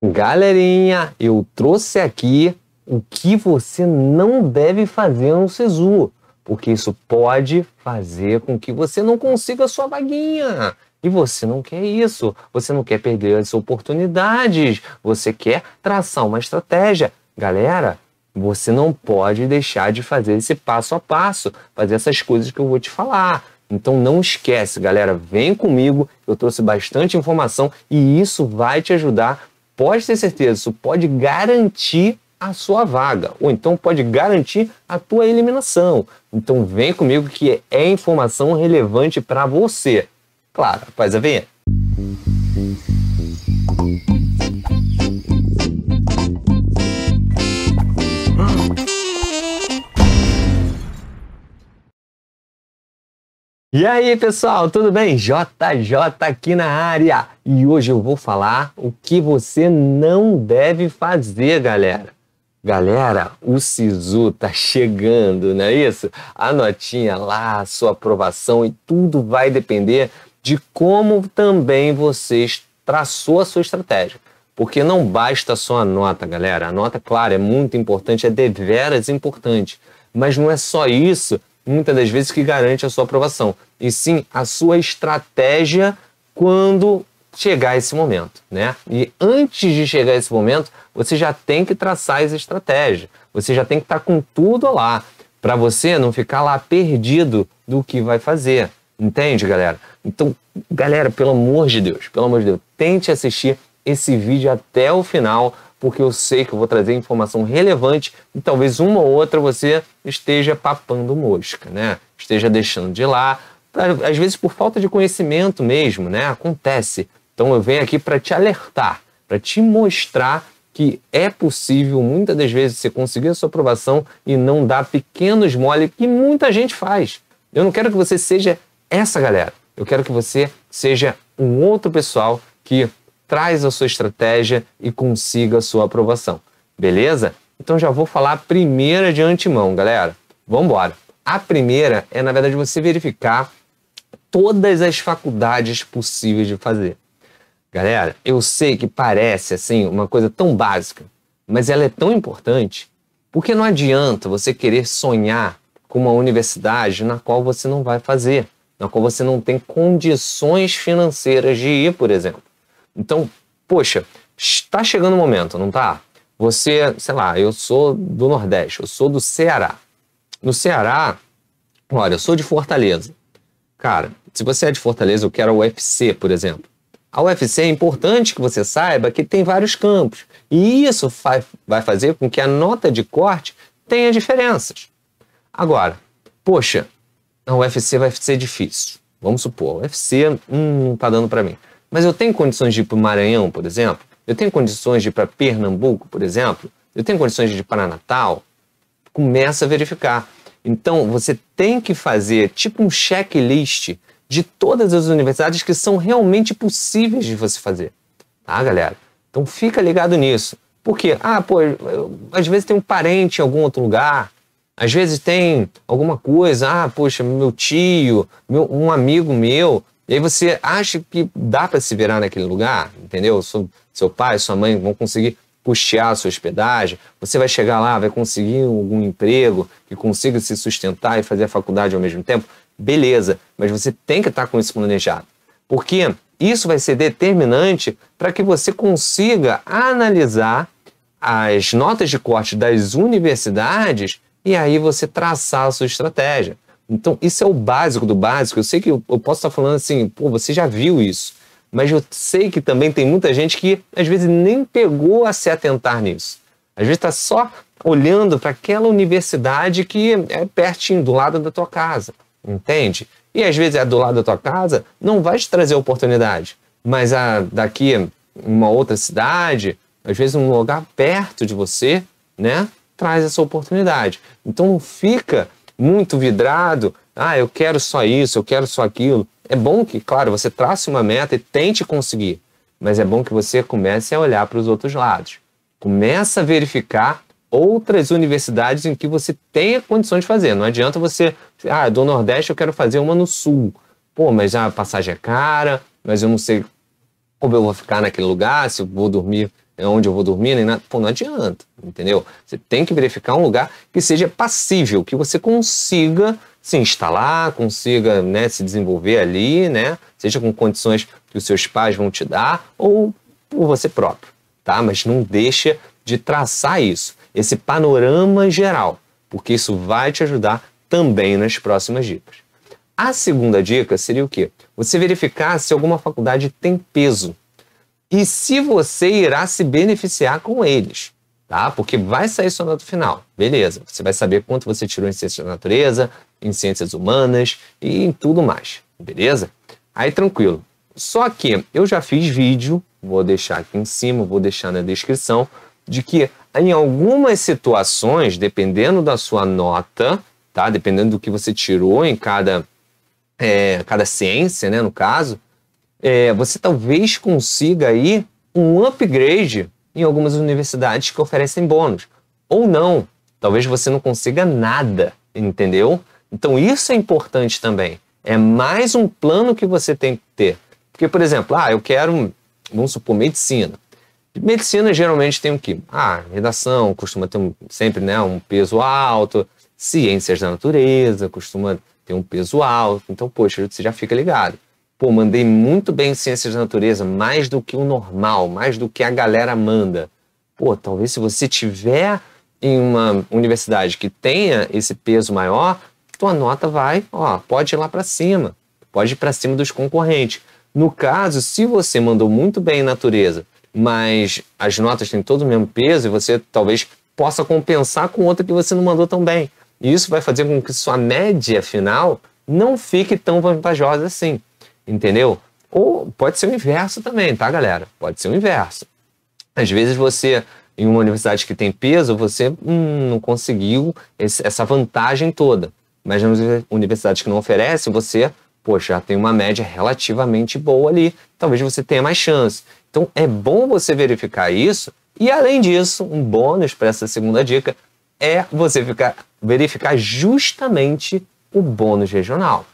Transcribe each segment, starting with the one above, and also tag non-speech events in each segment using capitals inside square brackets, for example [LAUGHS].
Galerinha, eu trouxe aqui o que você não deve fazer no SISU, porque isso pode fazer com que você não consiga a sua vaguinha. E você não quer isso, você não quer perder as oportunidades, você quer traçar uma estratégia. Galera, você não pode deixar de fazer esse passo a passo, fazer essas coisas que eu vou te falar. Então não esquece, galera, vem comigo, eu trouxe bastante informação e isso vai te ajudar pode ter certeza, isso pode garantir a sua vaga, ou então pode garantir a tua eliminação. Então vem comigo que é informação relevante para você. Claro, faz a ver. E aí pessoal, tudo bem? JJ aqui na área e hoje eu vou falar o que você não deve fazer, galera. Galera, o SISU tá chegando, não é isso? A notinha lá, a sua aprovação e tudo vai depender de como também você traçou a sua estratégia. Porque não basta só a nota, galera. A nota, claro, é muito importante, é deveras importante. Mas não é só isso muitas das vezes que garante a sua aprovação, e sim a sua estratégia quando chegar esse momento, né? E antes de chegar esse momento, você já tem que traçar essa estratégia. Você já tem que estar tá com tudo lá para você não ficar lá perdido do que vai fazer. Entende, galera? Então, galera, pelo amor de Deus, pelo amor de Deus, tente assistir esse vídeo até o final porque eu sei que eu vou trazer informação relevante e talvez uma ou outra você esteja papando mosca, né? Esteja deixando de lá, às vezes por falta de conhecimento mesmo, né? Acontece. Então eu venho aqui para te alertar, para te mostrar que é possível muitas das vezes você conseguir a sua aprovação e não dar pequenos mole que muita gente faz. Eu não quero que você seja essa galera. Eu quero que você seja um outro pessoal que traz a sua estratégia e consiga a sua aprovação. Beleza? Então já vou falar a primeira de antemão, galera. Vamos embora. A primeira é, na verdade, você verificar todas as faculdades possíveis de fazer. Galera, eu sei que parece assim uma coisa tão básica, mas ela é tão importante, porque não adianta você querer sonhar com uma universidade na qual você não vai fazer, na qual você não tem condições financeiras de ir, por exemplo. Então, poxa, está chegando o momento, não tá? Você, sei lá, eu sou do Nordeste, eu sou do Ceará. No Ceará, olha, eu sou de Fortaleza. Cara, se você é de Fortaleza, eu quero a UFC, por exemplo. A UFC é importante que você saiba que tem vários campos. E isso vai fazer com que a nota de corte tenha diferenças. Agora, poxa, a UFC vai ser difícil. Vamos supor, a UFC hum, não está dando para mim. Mas eu tenho condições de ir para o Maranhão, por exemplo? Eu tenho condições de ir para Pernambuco, por exemplo? Eu tenho condições de ir para Natal? Começa a verificar. Então, você tem que fazer tipo um checklist de todas as universidades que são realmente possíveis de você fazer. Tá, galera? Então, fica ligado nisso. Porque, ah, pô, eu, às vezes tem um parente em algum outro lugar, às vezes tem alguma coisa, ah, poxa, meu tio, meu, um amigo meu e aí você acha que dá para se virar naquele lugar, entendeu? Seu pai, sua mãe vão conseguir custear a sua hospedagem, você vai chegar lá, vai conseguir algum emprego que consiga se sustentar e fazer a faculdade ao mesmo tempo, beleza, mas você tem que estar com isso planejado. Porque isso vai ser determinante para que você consiga analisar as notas de corte das universidades e aí você traçar a sua estratégia. Então, isso é o básico do básico. Eu sei que eu, eu posso estar tá falando assim, pô, você já viu isso. Mas eu sei que também tem muita gente que às vezes nem pegou a se atentar nisso. Às vezes está só olhando para aquela universidade que é pertinho, do lado da tua casa, entende? E às vezes é do lado da tua casa, não vai te trazer oportunidade. Mas a, daqui uma outra cidade, às vezes um lugar perto de você, né, traz essa oportunidade. Então fica muito vidrado, ah, eu quero só isso, eu quero só aquilo. É bom que, claro, você trace uma meta e tente conseguir, mas é bom que você comece a olhar para os outros lados. Começa a verificar outras universidades em que você tenha condições de fazer. Não adianta você, ah, do Nordeste eu quero fazer uma no Sul. Pô, mas a passagem é cara, mas eu não sei como eu vou ficar naquele lugar, se eu vou dormir é onde eu vou dormir, nem nada. Pô, não adianta, entendeu? Você tem que verificar um lugar que seja passível, que você consiga se instalar, consiga né, se desenvolver ali, né? Seja com condições que os seus pais vão te dar ou por você próprio, tá? Mas não deixa de traçar isso, esse panorama geral, porque isso vai te ajudar também nas próximas dicas. A segunda dica seria o quê? Você verificar se alguma faculdade tem peso e se você irá se beneficiar com eles, tá? Porque vai sair sua nota final, beleza. Você vai saber quanto você tirou em ciências da natureza, em ciências humanas e em tudo mais, beleza? Aí tranquilo. Só que eu já fiz vídeo, vou deixar aqui em cima, vou deixar na descrição, de que em algumas situações, dependendo da sua nota, tá? Dependendo do que você tirou em cada, é, cada ciência, né? No caso, é, você talvez consiga aí um upgrade em algumas universidades que oferecem bônus. Ou não, talvez você não consiga nada, entendeu? Então isso é importante também. É mais um plano que você tem que ter. Porque, por exemplo, ah, eu quero, vamos supor, medicina. Medicina geralmente tem o quê? Ah, redação costuma ter um, sempre né, um peso alto, ciências da natureza costuma ter um peso alto. Então, poxa, você já fica ligado pô, mandei muito bem em ciências da natureza, mais do que o normal, mais do que a galera manda. Pô, talvez se você tiver em uma universidade que tenha esse peso maior, tua nota vai, ó, pode ir lá para cima, pode ir para cima dos concorrentes. No caso, se você mandou muito bem em natureza, mas as notas têm todo o mesmo peso e você talvez possa compensar com outra que você não mandou tão bem. E isso vai fazer com que sua média final não fique tão vantajosa assim entendeu? Ou pode ser o inverso também, tá, galera? Pode ser o inverso. Às vezes você, em uma universidade que tem peso, você hum, não conseguiu esse, essa vantagem toda. Mas nas universidades que não oferecem, você, poxa, tem uma média relativamente boa ali. Talvez você tenha mais chance. Então é bom você verificar isso. E além disso, um bônus para essa segunda dica é você ficar, verificar justamente o bônus regional.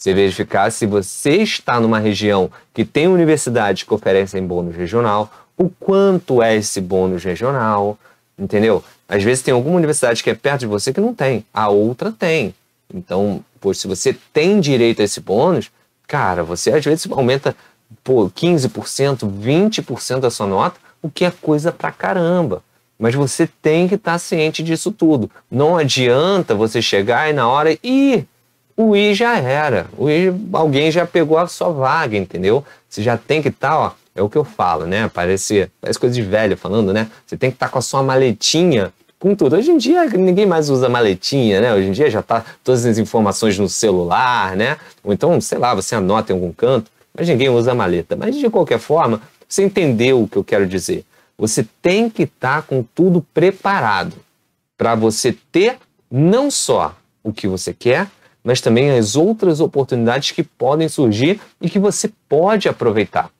Você verificar se você está numa região que tem universidades que oferecem bônus regional, o quanto é esse bônus regional, entendeu? Às vezes tem alguma universidade que é perto de você que não tem, a outra tem. Então, pô, se você tem direito a esse bônus, cara, você às vezes aumenta pô, 15%, 20% da sua nota, o que é coisa pra caramba. Mas você tem que estar tá ciente disso tudo. Não adianta você chegar e na hora, ir o I já era. O I, alguém já pegou a sua vaga, entendeu? Você já tem que estar, tá, ó, é o que eu falo, né? Parece, parece coisa de velho falando, né? Você tem que estar tá com a sua maletinha com tudo. Hoje em dia ninguém mais usa maletinha, né? Hoje em dia já tá todas as informações no celular, né? Ou então, sei lá, você anota em algum canto, mas ninguém usa maleta. Mas de qualquer forma, você entendeu o que eu quero dizer. Você tem que estar tá com tudo preparado para você ter não só o que você quer, mas também as outras oportunidades que podem surgir e que você pode aproveitar.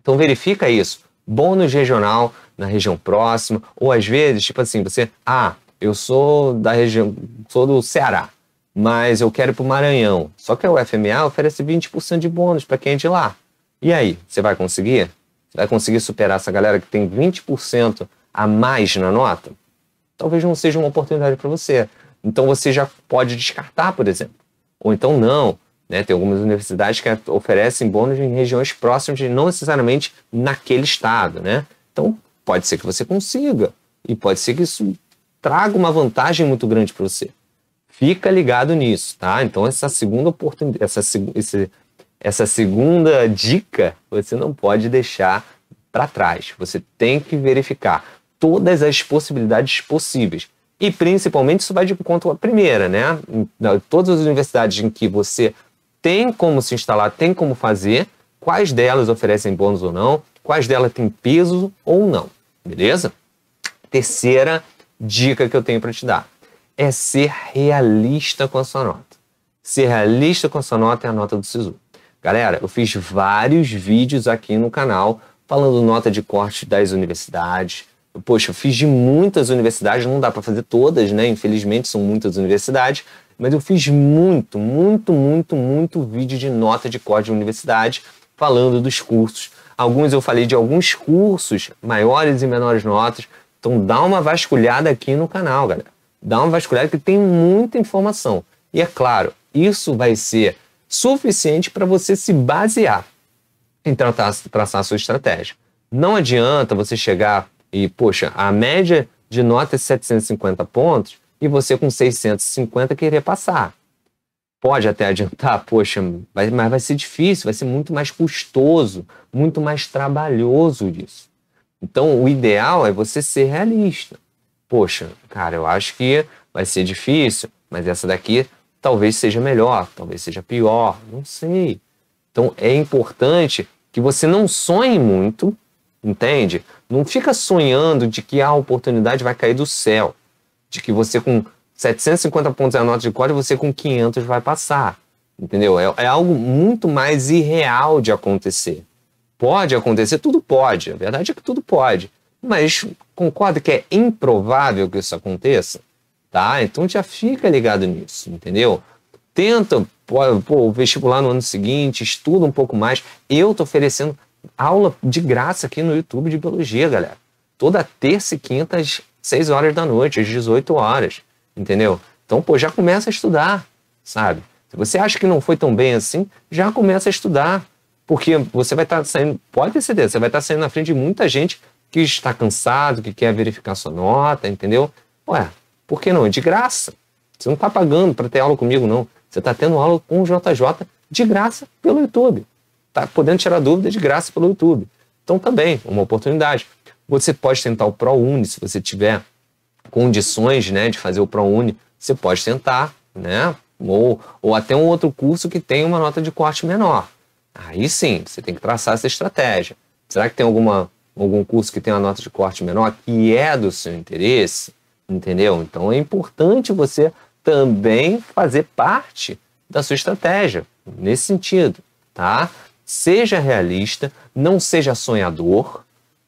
Então verifica isso. Bônus regional na região próxima, ou às vezes, tipo assim, você, ah, eu sou da região, sou do Ceará, mas eu quero ir para o Maranhão. Só que a UFMA oferece 20% de bônus para quem é de lá. E aí, você vai conseguir? Você vai conseguir superar essa galera que tem 20% a mais na nota? Talvez não seja uma oportunidade para você. Então você já pode descartar, por exemplo. Ou então não. Né? Tem algumas universidades que oferecem bônus em regiões próximas, não necessariamente naquele estado. Né? Então pode ser que você consiga. E pode ser que isso traga uma vantagem muito grande para você. Fica ligado nisso, tá? Então essa segunda oportunidade, essa, esse, essa segunda dica, você não pode deixar para trás. Você tem que verificar todas as possibilidades possíveis. E principalmente isso vai de conta a primeira, né? Todas as universidades em que você tem como se instalar, tem como fazer, quais delas oferecem bônus ou não, quais delas têm peso ou não, beleza? Terceira dica que eu tenho para te dar é ser realista com a sua nota. Ser realista com a sua nota é a nota do SISU. Galera, eu fiz vários vídeos aqui no canal falando nota de corte das universidades, poxa, eu fiz de muitas universidades, não dá para fazer todas, né? Infelizmente são muitas universidades, mas eu fiz muito, muito, muito, muito vídeo de nota de código de universidade falando dos cursos. Alguns eu falei de alguns cursos, maiores e menores notas. Então dá uma vasculhada aqui no canal, galera. Dá uma vasculhada que tem muita informação. E é claro, isso vai ser suficiente para você se basear em tratar, traçar a sua estratégia. Não adianta você chegar e, poxa, a média de nota é 750 pontos e você com 650 querer passar. Pode até adiantar, [LAUGHS] poxa, mas vai ser difícil, vai ser muito mais custoso, muito mais trabalhoso isso. Então, o ideal é você ser realista. Poxa, cara, eu acho que vai ser difícil, mas essa daqui talvez seja melhor, talvez seja pior, não sei. Então, é importante que você não sonhe muito, entende? Não fica sonhando de que a oportunidade vai cair do céu, de que você com 750 pontos na nota de código, você com 500 vai passar. Entendeu? É, é algo muito mais irreal de acontecer. Pode acontecer, tudo pode. A verdade é que tudo pode. Mas concorda que é improvável que isso aconteça? Tá? Então já fica ligado nisso, entendeu? Tenta, pô, o vestibular no ano seguinte, estuda um pouco mais. Eu tô oferecendo aula de graça aqui no YouTube de biologia, galera. Toda terça e quinta às 6 horas da noite, às 18 horas, entendeu? Então, pô, já começa a estudar, sabe? Se você acha que não foi tão bem assim, já começa a estudar, porque você vai estar tá saindo, pode ter certeza, você vai estar tá saindo na frente de muita gente que está cansado, que quer verificar sua nota, entendeu? Ué, por que não? É de graça. Você não está pagando para ter aula comigo, não. Você está tendo aula com o JJ de graça pelo YouTube está podendo tirar dúvida de graça pelo YouTube. Então, também, tá é uma oportunidade. Você pode tentar o ProUni, se você tiver condições né, de fazer o ProUni, você pode tentar, né? Ou, ou até um outro curso que tem uma nota de corte menor. Aí sim, você tem que traçar essa estratégia. Será que tem alguma, algum curso que tem uma nota de corte menor que é do seu interesse? Entendeu? Então é importante você também fazer parte da sua estratégia nesse sentido, tá? Seja realista, não seja sonhador,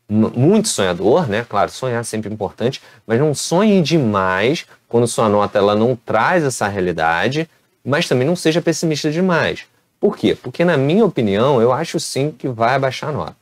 muito sonhador, né? Claro, sonhar é sempre importante, mas não sonhe demais quando sua nota ela não traz essa realidade, mas também não seja pessimista demais. Por quê? Porque, na minha opinião, eu acho sim que vai abaixar a nota.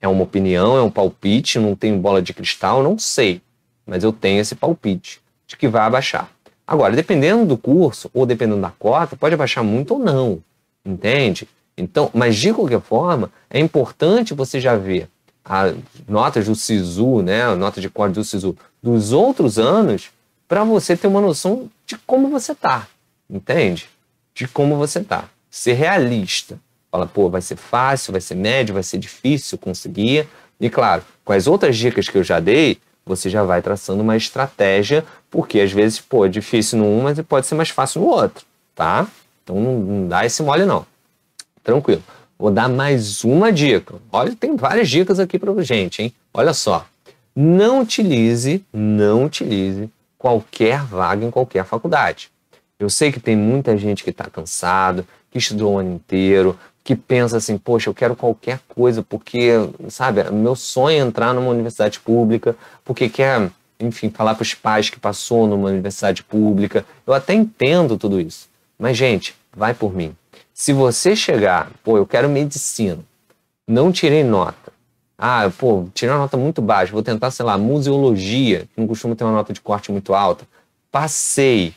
É uma opinião, é um palpite, não tenho bola de cristal, não sei, mas eu tenho esse palpite de que vai abaixar. Agora, dependendo do curso ou dependendo da cota, pode abaixar muito ou não, entende? Então, mas de qualquer forma, é importante você já ver as notas do SISU, né, a nota de código do SISU dos outros anos, para você ter uma noção de como você tá, entende? De como você tá. Ser realista. Fala, pô, vai ser fácil, vai ser médio, vai ser difícil conseguir. E claro, com as outras dicas que eu já dei, você já vai traçando uma estratégia, porque às vezes, pô, é difícil num, mas pode ser mais fácil no outro, tá? Então não, não dá esse mole não tranquilo. Vou dar mais uma dica. Olha, tem várias dicas aqui para gente, hein? Olha só. Não utilize, não utilize qualquer vaga em qualquer faculdade. Eu sei que tem muita gente que está cansado, que estudou o ano inteiro, que pensa assim, poxa, eu quero qualquer coisa, porque, sabe, meu sonho é entrar numa universidade pública, porque quer, enfim, falar para os pais que passou numa universidade pública. Eu até entendo tudo isso. Mas, gente, vai por mim. Se você chegar, pô, eu quero medicina, não tirei nota. Ah, pô, tirei uma nota muito baixa, vou tentar, sei lá, museologia, que não costuma ter uma nota de corte muito alta. Passei.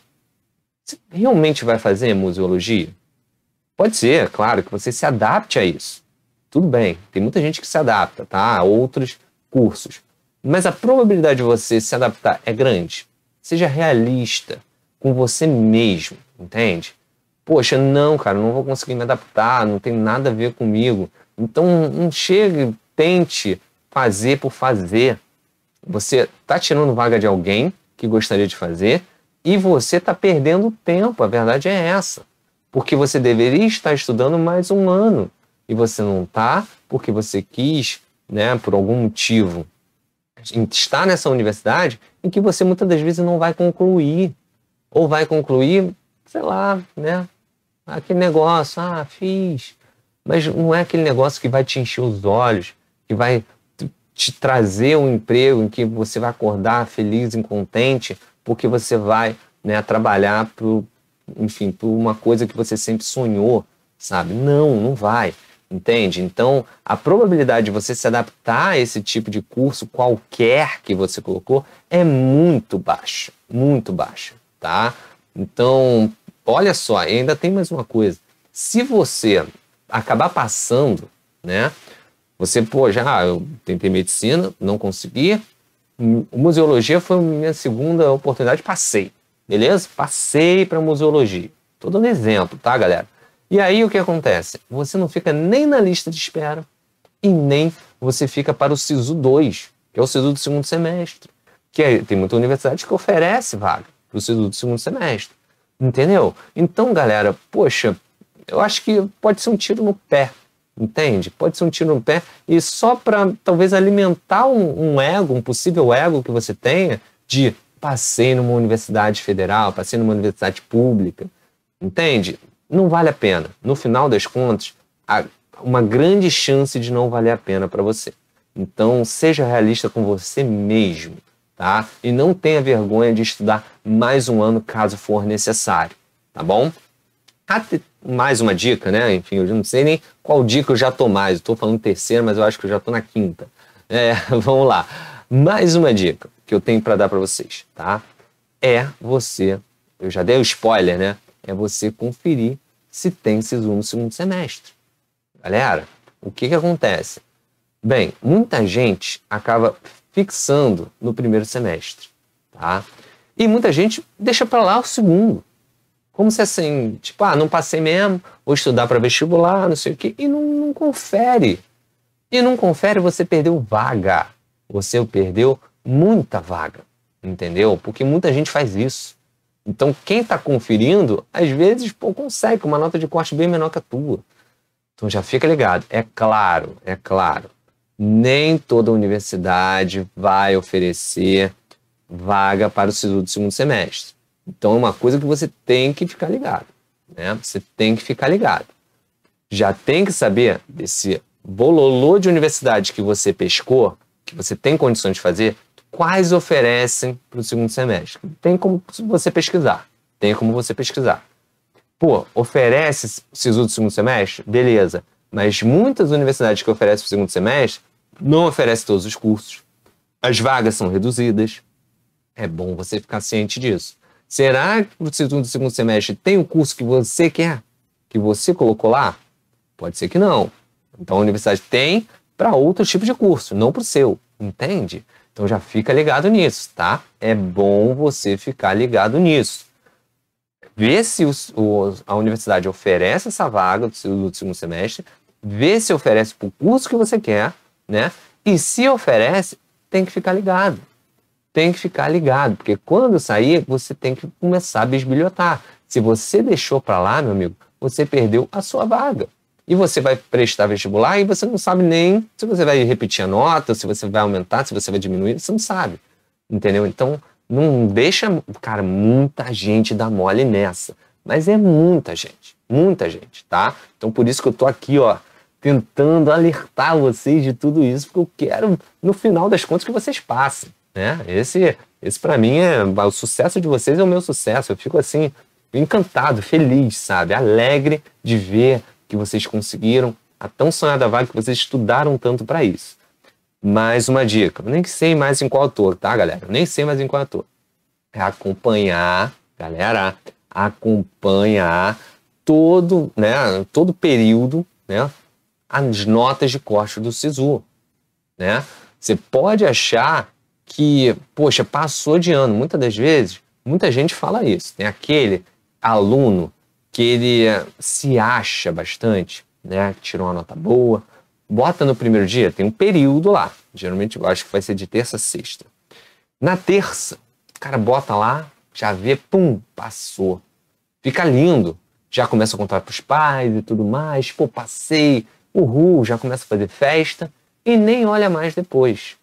Você realmente vai fazer museologia? Pode ser, claro, que você se adapte a isso. Tudo bem, tem muita gente que se adapta, tá? A outros cursos. Mas a probabilidade de você se adaptar é grande. Seja realista com você mesmo, entende? poxa, não, cara, não vou conseguir me adaptar, não tem nada a ver comigo. Então não chegue, tente fazer por fazer. Você tá tirando vaga de alguém que gostaria de fazer e você tá perdendo tempo, a verdade é essa. Porque você deveria estar estudando mais um ano e você não tá porque você quis, né, por algum motivo, estar nessa universidade em que você muitas das vezes não vai concluir ou vai concluir sei lá, né? Ah, aquele negócio, ah, fiz. Mas não é aquele negócio que vai te encher os olhos, que vai te trazer um emprego em que você vai acordar feliz e contente, porque você vai né, trabalhar para enfim, por uma coisa que você sempre sonhou, sabe? Não, não vai, entende? Então, a probabilidade de você se adaptar a esse tipo de curso, qualquer que você colocou, é muito baixa, muito baixa, tá? Então, Olha só, ainda tem mais uma coisa. Se você acabar passando, né? Você, pô, já ah, eu tentei medicina, não consegui. Museologia foi minha segunda oportunidade, passei. Beleza? Passei para museologia. Tô dando exemplo, tá, galera? E aí o que acontece? Você não fica nem na lista de espera e nem você fica para o SISU 2, que é o SISU do segundo semestre. Que é, tem muita universidade que oferece vaga para o SISU do segundo semestre. Entendeu? Então, galera, poxa, eu acho que pode ser um tiro no pé, entende? Pode ser um tiro no pé e só para talvez alimentar um, um, ego, um possível ego que você tenha de passei numa universidade federal, passei numa universidade pública, entende? Não vale a pena. No final das contas, há uma grande chance de não valer a pena para você. Então, seja realista com você mesmo tá? E não tenha vergonha de estudar mais um ano caso for necessário, tá bom? mais uma dica, né? Enfim, eu não sei nem qual dica eu já tô mais. Estou falando terceira, mas eu acho que eu já tô na quinta. É, [LAUGHS] vamos lá. Mais uma dica que eu tenho para dar para vocês, tá? É você, eu já dei o um spoiler, né? É você conferir se tem SISU no segundo semestre. Galera, o que que acontece? Bem, muita gente acaba fixando no primeiro semestre, tá? E muita gente deixa para lá o segundo. Como se assim, tipo, ah, não passei mesmo, vou estudar para vestibular, não sei o quê, e não, não confere. E não confere, você perdeu vaga. Você perdeu muita vaga, entendeu? Porque muita gente faz isso. Então, quem está conferindo, às vezes, pô, consegue uma nota de corte bem menor que a tua. Então, já fica ligado. É claro, é claro nem toda universidade vai oferecer vaga para o SISU do segundo semestre. Então é uma coisa que você tem que ficar ligado, né? Você tem que ficar ligado. Já tem que saber desse bololô de universidade que você pescou, que você tem condições de fazer, quais oferecem para o segundo semestre. Tem como você pesquisar. Tem como você pesquisar. Pô, oferece SISU do segundo semestre? Beleza mas muitas universidades que oferecem o segundo semestre não oferecem todos os cursos. As vagas são reduzidas. É bom você ficar ciente disso. Será que o segundo, segundo semestre tem o curso que você quer? Que você colocou lá? Pode ser que não. Então a universidade tem para outro tipo de curso, não para o seu, entende? Então já fica ligado nisso, tá? É bom você ficar ligado nisso. Ver se o, o, a universidade oferece essa vaga do, do segundo semestre, ver se oferece para o curso que você quer, né? E se oferece, tem que ficar ligado. Tem que ficar ligado, porque quando sair, você tem que começar a bisbilhotar. Se você deixou para lá, meu amigo, você perdeu a sua vaga. E você vai prestar vestibular e você não sabe nem se você vai repetir a nota, se você vai aumentar, se você vai diminuir, você não sabe. Entendeu? Então, não deixa, cara, muita gente dá mole nessa. Mas é muita gente, muita gente, tá? Então por isso que eu tô aqui, ó, tentando alertar vocês de tudo isso, porque eu quero, no final das contas, que vocês passem. Né? Esse, esse para mim, é o sucesso de vocês é o meu sucesso. Eu fico assim, encantado, feliz, sabe? Alegre de ver que vocês conseguiram a tão sonhada vaga que vocês estudaram tanto para isso. Mais uma dica, eu nem sei mais em qual ator, tá, galera? Eu nem sei mais em qual ator. É acompanhar, galera, acompanhar todo, né, todo período, né, as notas de corte do SISU. Né? Você pode achar que, poxa, passou de ano. Muitas das vezes, muita gente fala isso. Tem né? aquele aluno que ele eh, se acha bastante, né? tirou uma nota boa, bota no primeiro dia, tem um período lá. Geralmente eu acho que vai ser de terça a sexta. Na terça, o cara bota lá, já vê, pum, passou. Fica lindo. Já começa a contar para os pais e tudo mais. Pô, passei, uhul, já começa a fazer festa e nem olha mais depois.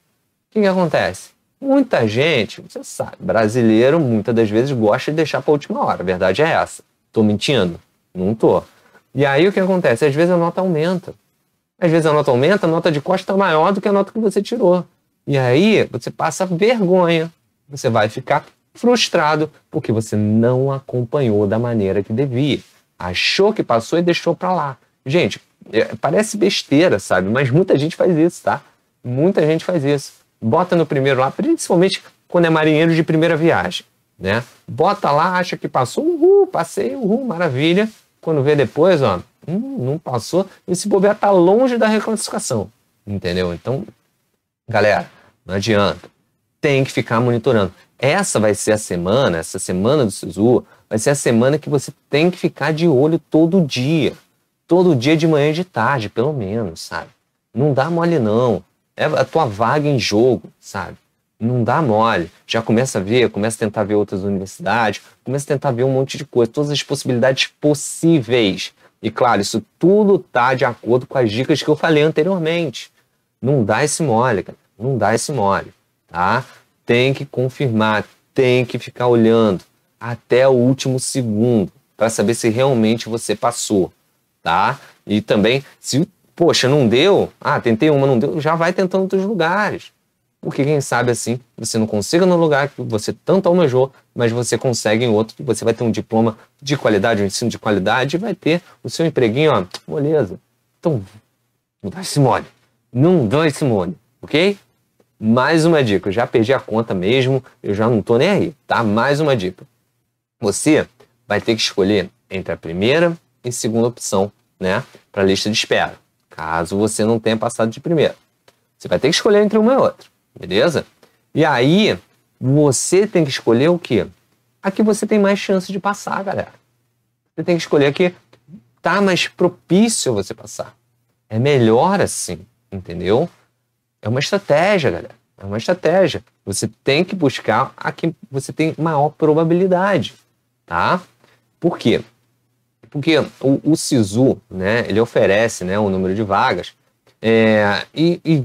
O que, que acontece? Muita gente, você sabe, brasileiro muitas das vezes gosta de deixar para última hora, a verdade é essa. Tô mentindo? Não tô. E aí o que acontece? Às vezes a nota aumenta. Às vezes a nota aumenta, a nota de costa é tá maior do que a nota que você tirou. E aí você passa vergonha, você vai ficar frustrado porque você não acompanhou da maneira que devia. Achou que passou e deixou para lá. Gente, é, parece besteira, sabe? Mas muita gente faz isso, tá? Muita gente faz isso. Bota no primeiro lá, principalmente quando é marinheiro de primeira viagem, né? Bota lá, acha que passou, uhul, passei, uhul, maravilha. Quando vê depois, ó, hum, não passou, esse bobear tá longe da reclassificação, entendeu? Então, galera, não adianta. Tem que ficar monitorando. Essa vai ser a semana, essa semana do SISU, vai ser a semana que você tem que ficar de olho todo dia todo dia de manhã e de tarde, pelo menos, sabe? Não dá mole, não. É a tua vaga em jogo, sabe? Não dá mole. Já começa a ver, começa a tentar ver outras universidades, começa a tentar ver um monte de coisa, todas as possibilidades possíveis. E claro, isso tudo tá de acordo com as dicas que eu falei anteriormente. Não dá esse mole, cara. Não dá esse mole, tá? Tem que confirmar, tem que ficar olhando até o último segundo para saber se realmente você passou tá? E também, se, poxa, não deu, ah, tentei uma, não deu, já vai tentando outros lugares. Porque quem sabe assim, você não consiga no lugar que você tanto almejou, mas você consegue em outro, você vai ter um diploma de qualidade, um ensino de qualidade, e vai ter o seu empreguinho, ó, moleza. Então, não dá esse mole Não dá esse mole ok? Mais uma dica, eu já perdi a conta mesmo, eu já não tô nem aí, tá? Mais uma dica. Você vai ter que escolher entre a primeira em segunda opção, né? Para a lista de espera, caso você não tenha passado de primeira. Você vai ter que escolher entre uma e outra, beleza? E aí, você tem que escolher o que? Aqui você tem mais chance de passar, galera. Você tem que escolher aqui tá mais propício você passar. É melhor assim, entendeu? É uma estratégia, galera. É uma estratégia. Você tem que buscar a que você tem maior probabilidade, tá? Por quê? Porque o, o SISU, né, ele oferece né, um número de vagas é, e, e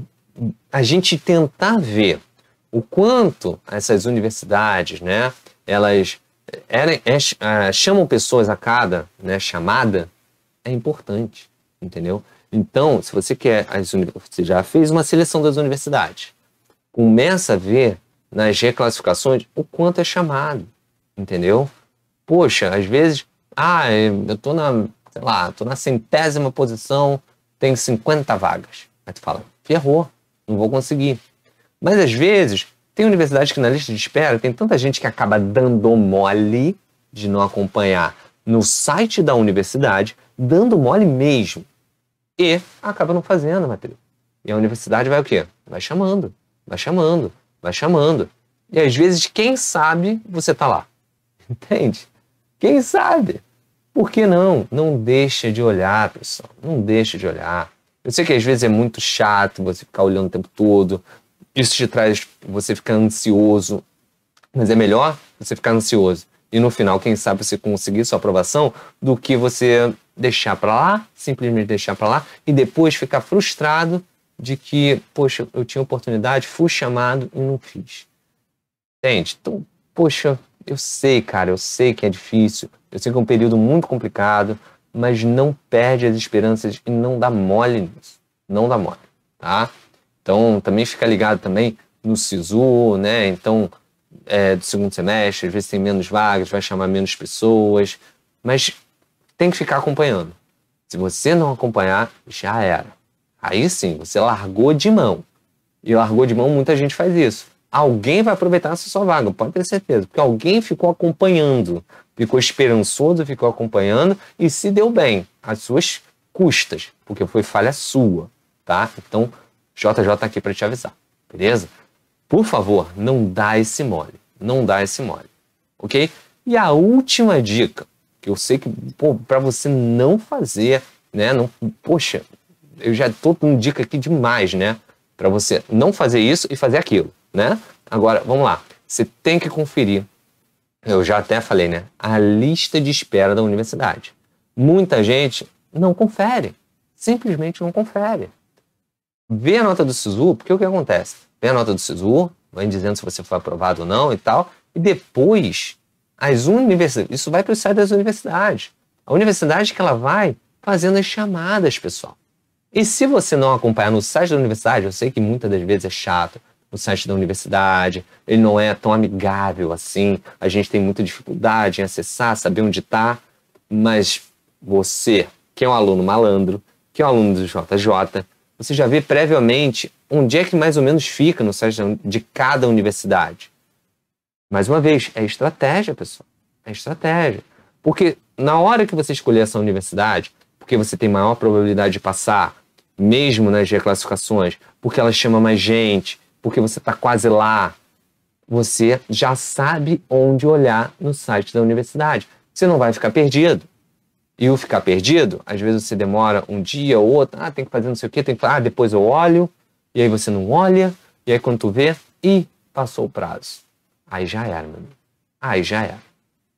a gente tentar ver o quanto essas universidades, né, elas eram, é, é chamam pessoas a cada né, chamada, é importante, entendeu? Então, se você quer, as, você já fez uma seleção das universidades, começa a ver nas reclassificações o quanto é chamado, entendeu? Poxa, às vezes ah, é, eu tô na, sei lá, tô na centésima posição, tenho 50 vagas. Aí tu fala, ferrou, não vou conseguir. Mas às vezes, tem universidade que na lista de espera tem tanta gente que acaba dando mole de não acompanhar no site da universidade, dando mole mesmo. E acaba não fazendo, Matheus. E a universidade vai o quê? Vai chamando, vai chamando, vai chamando. E às vezes, quem sabe, você tá lá. [LAUGHS] Entende? Quem sabe? Por que não? Não deixa de olhar, pessoal. Não deixa de olhar. Eu sei que às vezes é muito chato você ficar olhando o tempo todo. Isso te traz você ficar ansioso. Mas é melhor você ficar ansioso. E no final, quem sabe você conseguir sua aprovação do que você deixar para lá, simplesmente deixar para lá e depois ficar frustrado de que, poxa, eu tinha oportunidade, fui chamado e não fiz. Entende? Então, poxa, eu sei, cara, eu sei que é difícil, eu sei que é um período muito complicado, mas não perde as esperanças e não dá mole nisso. Não dá mole, tá? Então, também fica ligado também no SISU, né? Então, é, do segundo semestre, às vezes tem menos vagas, vai chamar menos pessoas, mas tem que ficar acompanhando. Se você não acompanhar, já era. Aí sim, você largou de mão. E largou de mão, muita gente faz isso alguém vai aproveitar essa sua vaga, pode ter certeza, porque alguém ficou acompanhando, ficou esperançoso, ficou acompanhando e se deu bem, às suas custas, porque foi falha sua, tá? Então, JJ tá aqui para te avisar, beleza? Por favor, não dá esse mole, não dá esse mole, ok? E a última dica, que eu sei que, para você não fazer, né? Não, poxa, eu já tô com dica aqui demais, né? Para você não fazer isso e fazer aquilo né? Agora, vamos lá. Você tem que conferir, eu já até falei, né? A lista de espera da universidade. Muita gente não confere, simplesmente não confere. Vê a nota do SISU, porque o que acontece? Vê a nota do SISU, vai dizendo se você foi aprovado ou não e tal, e depois as universidades, isso vai para o site das universidades. A universidade que ela vai fazendo as chamadas, pessoal. E se você não acompanhar no site da universidade, eu sei que muitas das vezes é chato, no site da universidade, ele não é tão amigável assim, a gente tem muita dificuldade em acessar, saber onde está, mas você, que é um aluno malandro, que é um aluno do JJ, você já vê previamente onde é que mais ou menos fica no site de cada universidade. Mais uma vez, é estratégia, pessoal. É estratégia. Porque na hora que você escolher essa universidade, porque você tem maior probabilidade de passar, mesmo nas reclassificações, porque ela chama mais gente, porque você está quase lá. Você já sabe onde olhar no site da universidade. Você não vai ficar perdido. E o ficar perdido, às vezes você demora um dia ou outro, ah, tem que fazer não sei o quê, tem que falar, ah, depois eu olho, e aí você não olha, e aí quando tu vê, e passou o prazo. Aí já era, meu amigo. Aí já era.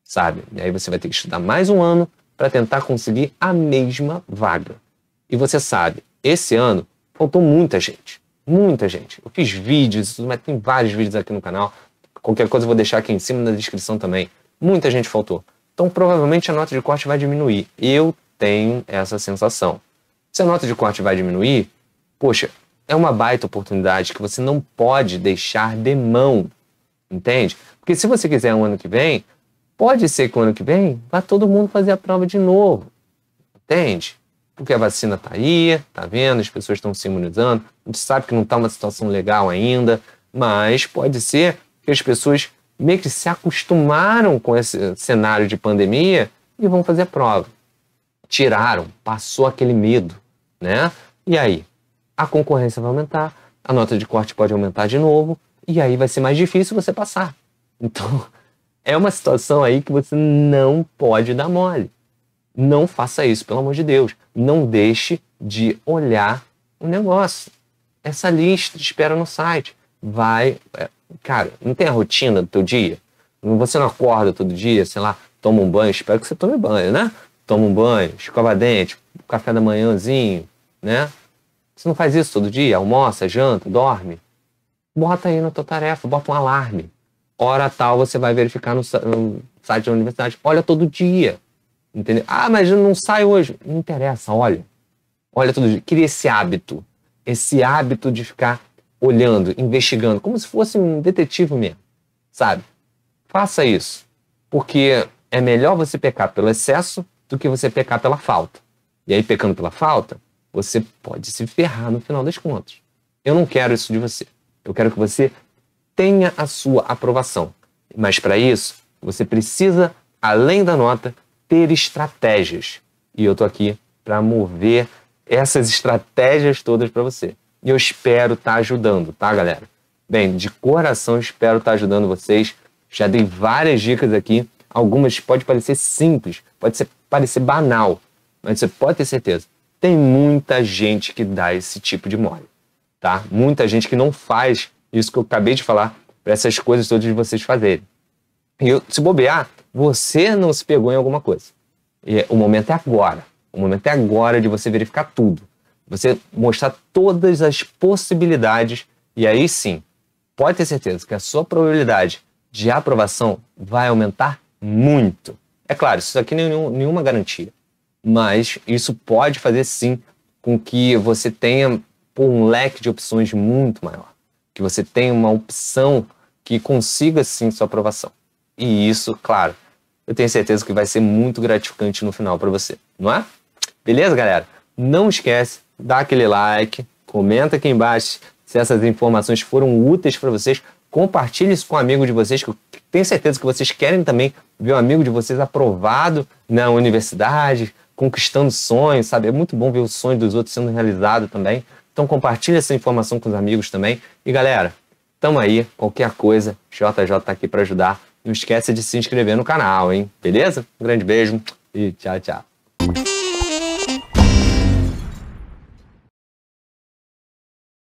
Sabe? E aí você vai ter que estudar mais um ano para tentar conseguir a mesma vaga. E você sabe, esse ano faltou muita gente. Muita gente. Eu fiz vídeos, tudo, mas tem vários vídeos aqui no canal. Qualquer coisa eu vou deixar aqui em cima na descrição também. Muita gente faltou. Então provavelmente a nota de corte vai diminuir. Eu tenho essa sensação. Se a nota de corte vai diminuir, poxa, é uma baita oportunidade que você não pode deixar de mão. Entende? Porque se você quiser um ano que vem, pode ser que o ano que vem vá todo mundo fazer a prova de novo. Entende? porque a vacina está aí, está vendo, as pessoas estão se imunizando. A gente sabe que não está uma situação legal ainda, mas pode ser que as pessoas meio que se acostumaram com esse cenário de pandemia e vão fazer prova. Tiraram, passou aquele medo, né? E aí? A concorrência vai aumentar, a nota de corte pode aumentar de novo, e aí vai ser mais difícil você passar. Então, [LAUGHS] é uma situação aí que você não pode dar mole. Não faça isso, pelo amor de Deus. Não deixe de olhar o negócio. Essa lista de espera no site. Vai. É, cara, não tem a rotina do teu dia? Você não acorda todo dia, sei lá, toma um banho, espero que você tome banho, né? Toma um banho, escova dente, café da manhãzinho, né? Você não faz isso todo dia? Almoça, janta, dorme? Bota aí na tua tarefa, bota um alarme. Hora tal você vai verificar no, no site da universidade. Olha todo dia. Entendeu? Ah, mas não sai hoje. Não interessa, olha. Olha todo dia. Cria esse hábito. Esse hábito de ficar olhando, investigando, como se fosse um detetive mesmo, sabe? Faça isso, porque é melhor você pecar pelo excesso do que você pecar pela falta. E aí, pecando pela falta, você pode se ferrar no final das contas. Eu não quero isso de você. Eu quero que você tenha a sua aprovação. Mas para isso, você precisa, além da nota, ter estratégias. E eu tô aqui para mover essas estratégias todas para você. E eu espero estar tá ajudando, tá, galera? Bem, de coração espero estar tá ajudando vocês. Já dei várias dicas aqui. Algumas pode parecer simples, pode ser, parecer banal, mas você pode ter certeza. Tem muita gente que dá esse tipo de mole, tá? Muita gente que não faz isso que eu acabei de falar para essas coisas todas de vocês fazerem. E eu, se bobear, você não se pegou em alguma coisa. E é, o momento é agora. O momento é agora de você verificar tudo. Você mostrar todas as possibilidades. E aí sim, pode ter certeza que a sua probabilidade de aprovação vai aumentar muito. É claro, isso aqui não é nenhuma garantia. Mas isso pode fazer sim com que você tenha um leque de opções muito maior. Que você tenha uma opção que consiga sim sua aprovação. E isso, claro, eu tenho certeza que vai ser muito gratificante no final para você, não é? Beleza, galera? Não esquece, dá aquele like, comenta aqui embaixo se essas informações foram úteis para vocês, compartilhe isso com um amigo de vocês, que eu tenho certeza que vocês querem também ver um amigo de vocês aprovado na universidade, conquistando sonhos, sabe? É muito bom ver os sonhos dos outros sendo realizado também. Então compartilhe essa informação com os amigos também. E galera, tamo aí, qualquer coisa, JJ tá aqui para ajudar. Não esquece de se inscrever no canal, hein? Beleza? Um grande beijo e tchau, tchau.